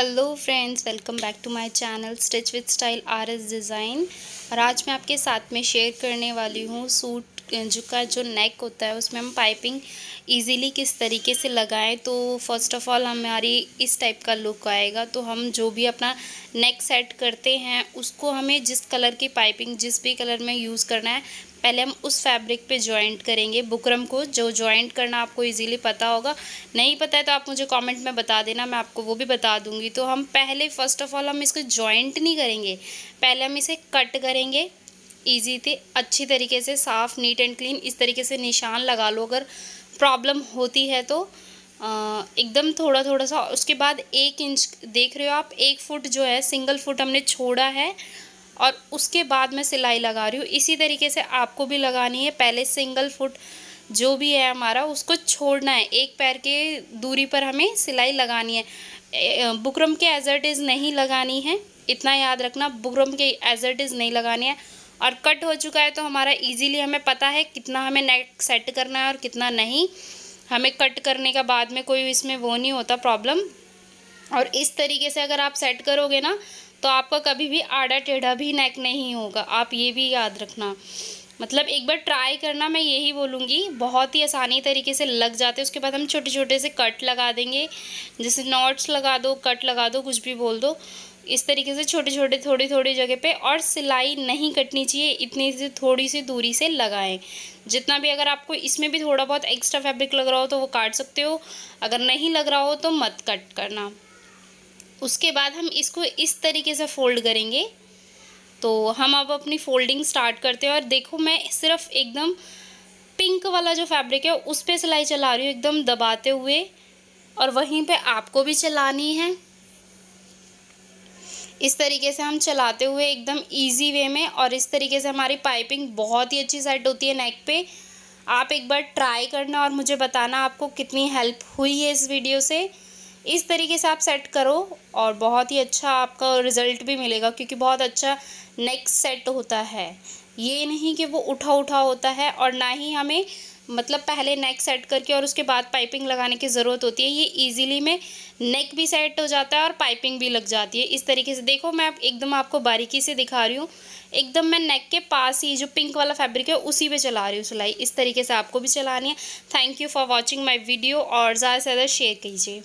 hello friends welcome back to my channel stitch with style R S design और आज मैं आपके साथ में शेयर करने वाली हूँ सूट का जो नेक होता है उसमें हम पाइपिंग इजीली किस तरीके से लगाएं तो फर्स्ट ऑफ़ ऑल हमारी इस टाइप का लुक आएगा तो हम जो भी अपना नेक सेट करते हैं उसको हमें जिस कलर की पाइपिंग जिस भी कलर में यूज़ करना है पहले हम उस फैब्रिक पे जॉइंट करेंगे बुकरम को जो जॉइंट करना आपको इजीली पता होगा नहीं पता है तो आप मुझे कमेंट में बता देना मैं आपको वो भी बता दूंगी तो हम पहले फ़र्स्ट ऑफ़ ऑल हम इसको जॉइंट नहीं करेंगे पहले हम इसे कट करेंगे ईजी थे अच्छी तरीके से साफ़ नीट एंड क्लीन इस तरीके से निशान लगा लो अगर प्रॉब्लम होती है तो एकदम थोड़ा थोड़ा सा उसके बाद एक इंच देख रहे हो आप एक फुट जो है सिंगल फुट हमने छोड़ा है और उसके बाद मैं सिलाई लगा रही हूँ इसी तरीके से आपको भी लगानी है पहले सिंगल फुट जो भी है हमारा उसको छोड़ना है एक पैर के दूरी पर हमें सिलाई लगानी है बुकरम के एजर्टिज इज़ नहीं लगानी है इतना याद रखना बुकरम के एजर्टिज़ इज़ नहीं लगानी है और कट हो चुका है तो हमारा इजीली हमें पता है कितना हमें नेक सेट करना है और कितना नहीं हमें कट करने का बाद में कोई इसमें वो नहीं होता प्रॉब्लम और इस तरीके से अगर आप सेट करोगे ना तो आपका कभी भी आड़ा टेढ़ा भी नेक नहीं होगा आप ये भी याद रखना मतलब एक बार ट्राई करना मैं यही बोलूँगी बहुत ही आसानी तरीके से लग जाते हैं उसके बाद हम छोटे छोटे से कट लगा देंगे जैसे नॉट्स लगा दो कट लगा दो कुछ भी बोल दो इस तरीके से छोटे छोटे थोड़ी थोड़ी जगह पे और सिलाई नहीं कटनी चाहिए इतनी से थोड़ी सी दूरी से लगाएं जितना भी अगर आपको इसमें भी थोड़ा बहुत एक्स्ट्रा फैब्रिक लग रहा हो तो वो काट सकते हो अगर नहीं लग रहा हो तो मत कट करना उसके बाद हम इसको इस तरीके से फोल्ड करेंगे तो हम अब अपनी फोल्डिंग स्टार्ट करते हैं और देखो मैं सिर्फ एकदम पिंक वाला जो फैब्रिक है उस पर सिलाई चला रही हूँ एकदम दबाते हुए और वहीं पे आपको भी चलानी है इस तरीके से हम चलाते हुए एकदम इजी वे में और इस तरीके से हमारी पाइपिंग बहुत ही अच्छी सेट होती है नेक पे आप एक बार ट्राई करना और मुझे बताना आपको कितनी हेल्प हुई है इस वीडियो से इस तरीके से आप सेट करो और बहुत ही अच्छा आपका रिज़ल्ट भी मिलेगा क्योंकि बहुत अच्छा नेक सेट होता है ये नहीं कि वो उठा उठा होता है और ना ही हमें मतलब पहले नेक सेट करके और उसके बाद पाइपिंग लगाने की ज़रूरत होती है ये इजीली में नेक भी सेट हो जाता है और पाइपिंग भी लग जाती है इस तरीके से देखो मैं एकदम आपको बारीकी से दिखा रही हूँ एकदम मैं नेक के पास ही जो पिंक वाला फैब्रिक है उसी पे चला रही हूँ सिलाई इस तरीके से आपको भी चलानी है thank you for watching my video और ज़्यादा से ज़्यादा शेयर कीजिए